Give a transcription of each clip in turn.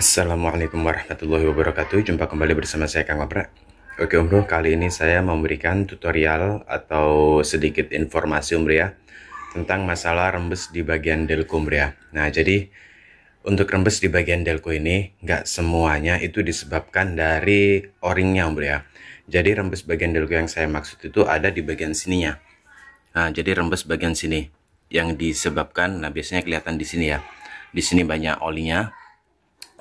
Assalamualaikum warahmatullahi wabarakatuh Jumpa kembali bersama saya Kang Wabra Oke Om Bro, kali ini saya memberikan tutorial atau sedikit informasi Om Bro ya Tentang masalah rembes di bagian delku Om Bro ya Nah jadi untuk rembes di bagian delku ini nggak semuanya itu disebabkan dari oringnya ringnya Om ya Jadi rembes bagian delku yang saya maksud itu ada di bagian sininya Nah jadi rembes bagian sini yang disebabkan, nah biasanya kelihatan di sini ya di sini banyak olinya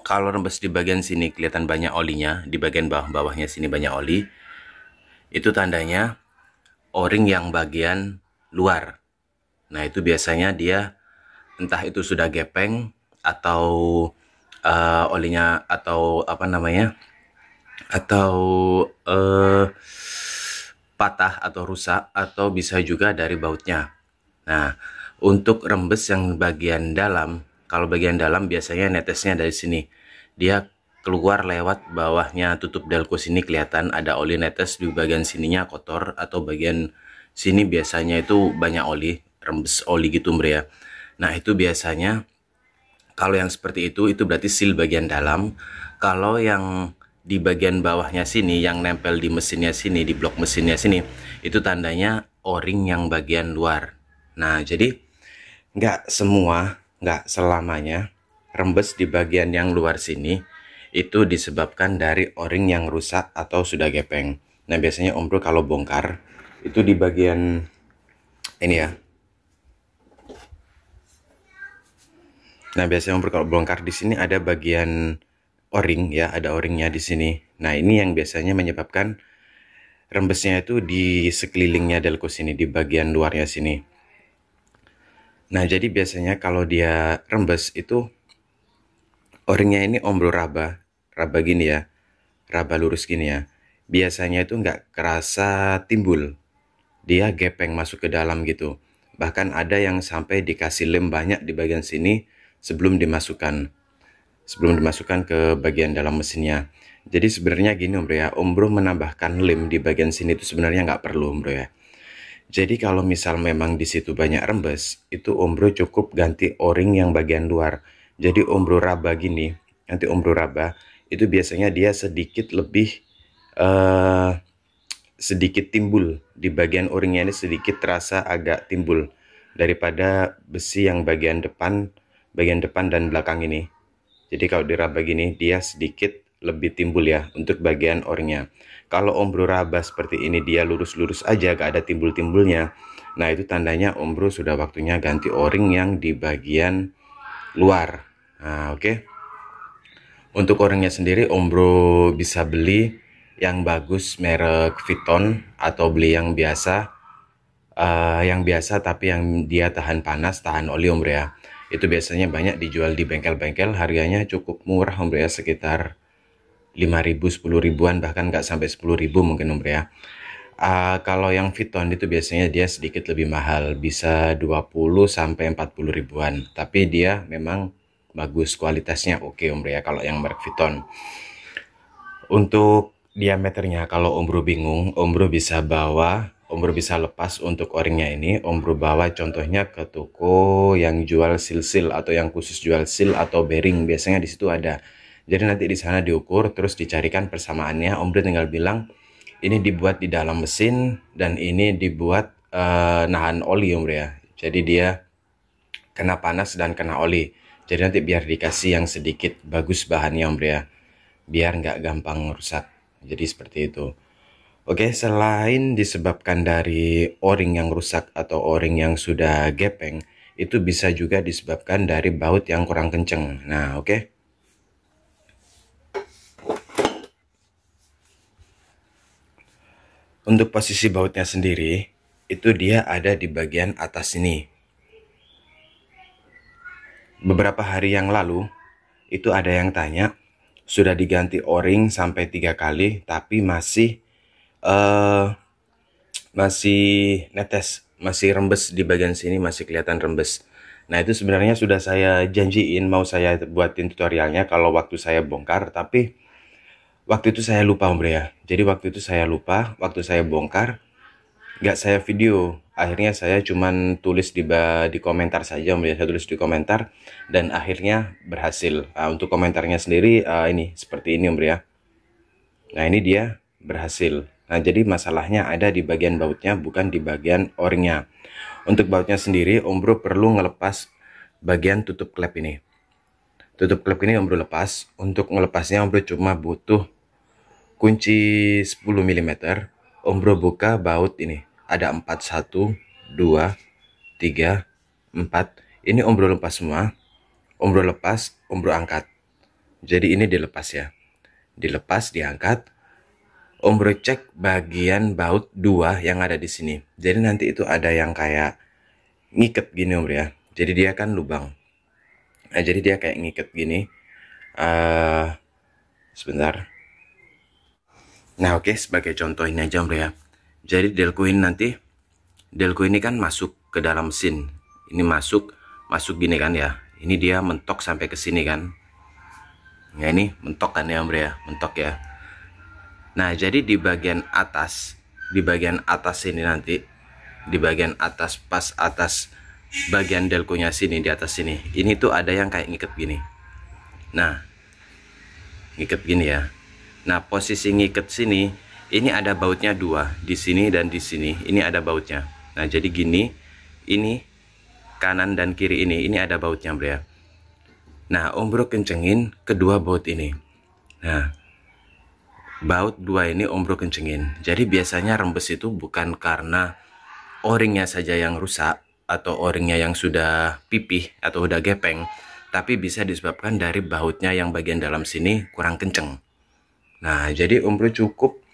kalau rembes di bagian sini kelihatan banyak olinya, di bagian bawah-bawahnya sini banyak oli, itu tandanya o-ring yang bagian luar. Nah, itu biasanya dia entah itu sudah gepeng atau uh, olinya atau apa namanya? atau uh, patah atau rusak atau bisa juga dari bautnya. Nah, untuk rembes yang bagian dalam, kalau bagian dalam biasanya netesnya dari sini dia keluar lewat bawahnya tutup delko sini kelihatan ada oli netes di bagian sininya kotor atau bagian sini biasanya itu banyak oli rembes oli gitu mbak ya nah itu biasanya kalau yang seperti itu itu berarti seal bagian dalam kalau yang di bagian bawahnya sini yang nempel di mesinnya sini di blok mesinnya sini itu tandanya o-ring yang bagian luar nah jadi nggak semua nggak selamanya rembes di bagian yang luar sini itu disebabkan dari o-ring yang rusak atau sudah gepeng. Nah biasanya Om Bro kalau bongkar itu di bagian ini ya. Nah biasanya Om Bro kalau bongkar di sini ada bagian o-ring ya, ada o-ringnya di sini. Nah ini yang biasanya menyebabkan rembesnya itu di sekelilingnya delco sini, di bagian luarnya sini. Nah jadi biasanya kalau dia rembes itu Oringnya ini omblo raba, raba gini ya, raba lurus gini ya. Biasanya itu nggak kerasa timbul, dia gepeng masuk ke dalam gitu. Bahkan ada yang sampai dikasih lem banyak di bagian sini sebelum dimasukkan. Sebelum dimasukkan ke bagian dalam mesinnya. Jadi sebenarnya gini om bro ya, om bro menambahkan lem di bagian sini itu sebenarnya nggak perlu om bro ya. Jadi kalau misal memang di situ banyak rembes, itu Om Bro cukup ganti o-ring yang bagian luar. Jadi umbro raba gini, nanti umbro raba itu biasanya dia sedikit lebih uh, sedikit timbul di bagian oringnya ini sedikit terasa agak timbul daripada besi yang bagian depan, bagian depan dan belakang ini. Jadi kalau diraba gini dia sedikit lebih timbul ya untuk bagian ornya. Kalau umbro raba seperti ini dia lurus-lurus aja gak ada timbul-timbulnya. Nah itu tandanya umbro sudah waktunya ganti oring yang di bagian luar Nah, oke. Okay. Untuk orangnya sendiri Om Bro bisa beli yang bagus merek Viton atau beli yang biasa uh, yang biasa tapi yang dia tahan panas, tahan oli Om Bro ya. Itu biasanya banyak dijual di bengkel-bengkel, harganya cukup murah Om Bro ya, sekitar 5.000, 10 ribuan bahkan nggak sampai 10 ribu mungkin Om Bro ya. Uh, kalau yang Viton itu biasanya dia sedikit lebih mahal, bisa 20 sampai 40 ribuan. Tapi dia memang bagus kualitasnya oke okay, Om Ria kalau yang merek Vuitton untuk diameternya kalau Om bingung Om bisa bawa Om bisa lepas untuk o ini Om bawa contohnya ke toko yang jual sil sil atau yang khusus jual sil atau bearing biasanya disitu ada jadi nanti di sana diukur terus dicarikan persamaannya Om tinggal bilang ini dibuat di dalam mesin dan ini dibuat uh, nahan oli Om ya jadi dia kena panas dan kena oli jadi nanti biar dikasih yang sedikit bagus bahannya Om Bro ya. Biar nggak gampang rusak. Jadi seperti itu. Oke, selain disebabkan dari o-ring yang rusak atau o-ring yang sudah gepeng, itu bisa juga disebabkan dari baut yang kurang kenceng. Nah, oke. Untuk posisi bautnya sendiri, itu dia ada di bagian atas ini beberapa hari yang lalu itu ada yang tanya sudah diganti o-ring sampai tiga kali tapi masih uh, masih netes masih rembes di bagian sini masih kelihatan rembes nah itu sebenarnya sudah saya janjiin mau saya buatin tutorialnya kalau waktu saya bongkar tapi waktu itu saya lupa om ya jadi waktu itu saya lupa waktu saya bongkar nggak saya video akhirnya saya cuman tulis di di komentar saja Om ya, saya tulis di komentar dan akhirnya berhasil uh, untuk komentarnya sendiri uh, ini seperti ini Om ya nah ini dia berhasil nah jadi masalahnya ada di bagian bautnya bukan di bagian orinya untuk bautnya sendiri Om Bro perlu ngelepas bagian tutup klep ini tutup klep ini Om Bro lepas untuk ngelepasnya Om Bro cuma butuh kunci 10 mm Om Bro buka baut ini ada 4 1 2 3 4 ini ombro lepas semua ombro lepas ombro angkat jadi ini dilepas ya dilepas diangkat ombro cek bagian baut 2 yang ada di sini jadi nanti itu ada yang kayak ngiket gini om ya jadi dia kan lubang nah, jadi dia kayak ngiket gini uh, sebentar nah oke okay, sebagai contoh ini aja om ya jadi delcoin nanti delco ini kan masuk ke dalam mesin. Ini masuk masuk gini kan ya. Ini dia mentok sampai ke sini kan. Ya ini mentok kan ya Om ya, mentok ya. Nah, jadi di bagian atas, di bagian atas sini nanti di bagian atas pas atas bagian delkonya sini di atas sini. Ini tuh ada yang kayak ngikat gini. Nah, ngikat gini ya. Nah, posisi ngikat sini ini ada bautnya dua di sini dan di sini ini ada bautnya nah jadi gini ini kanan dan kiri ini ini ada bautnya bro ya nah bro kencengin kedua baut ini nah baut dua ini bro kencengin jadi biasanya rembes itu bukan karena o-ringnya saja yang rusak atau o-ringnya yang sudah pipih atau udah gepeng tapi bisa disebabkan dari bautnya yang bagian dalam sini kurang kenceng nah jadi bro cukup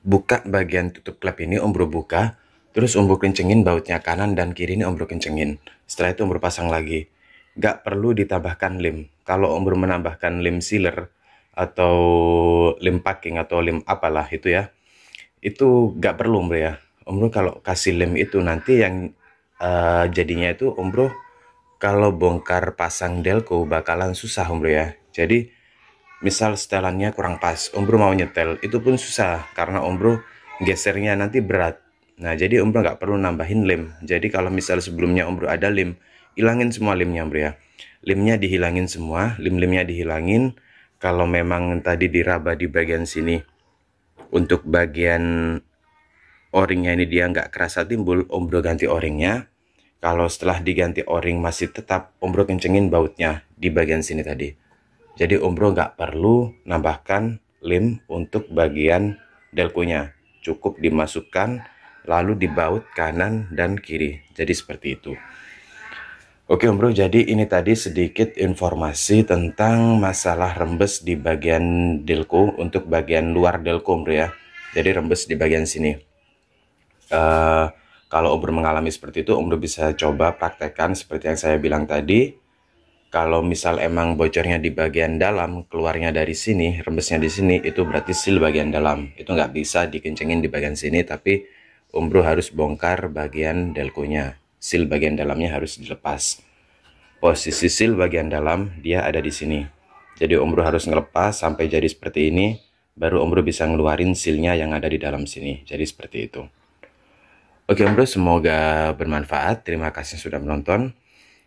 buka bagian tutup klep ini Om buka, terus Om kencengin bautnya kanan dan kiri ini Om kencengin. Setelah itu Om pasang lagi. Gak perlu ditambahkan lem. Kalau Om menambahkan lem sealer atau lem packing atau lem apalah itu ya, itu gak perlu Om Bro ya. Om kalau kasih lem itu nanti yang uh, jadinya itu Om kalau bongkar pasang delco bakalan susah Om ya. Jadi misal setelannya kurang pas Om Bro mau nyetel itu pun susah karena Om Bro gesernya nanti berat nah jadi Om Bro nggak perlu nambahin lem jadi kalau misal sebelumnya Om Bro ada lem hilangin semua lemnya Bro ya lemnya dihilangin semua lem-lemnya dihilangin kalau memang tadi diraba di bagian sini untuk bagian o-ringnya ini dia nggak kerasa timbul Om Bro ganti o-ringnya kalau setelah diganti o-ring masih tetap Om Bro kencengin bautnya di bagian sini tadi jadi Umbro nggak perlu nambahkan lem untuk bagian delkunya, Cukup dimasukkan lalu dibaut kanan dan kiri. Jadi seperti itu. Oke Om Bro, jadi ini tadi sedikit informasi tentang masalah rembes di bagian delku untuk bagian luar delku, Om Bro ya. Jadi rembes di bagian sini. Uh, kalau Om Bro mengalami seperti itu, Om Bro bisa coba praktekkan seperti yang saya bilang tadi. Kalau misal emang bocornya di bagian dalam, keluarnya dari sini, rembesnya di sini, itu berarti seal bagian dalam. Itu nggak bisa dikencengin di bagian sini, tapi Umbro harus bongkar bagian delkonya. Seal bagian dalamnya harus dilepas. Posisi seal bagian dalam, dia ada di sini. Jadi Umbro harus ngelepas sampai jadi seperti ini, baru Umbro bisa ngeluarin sealnya yang ada di dalam sini. Jadi seperti itu. Oke Umbro, semoga bermanfaat. Terima kasih sudah menonton.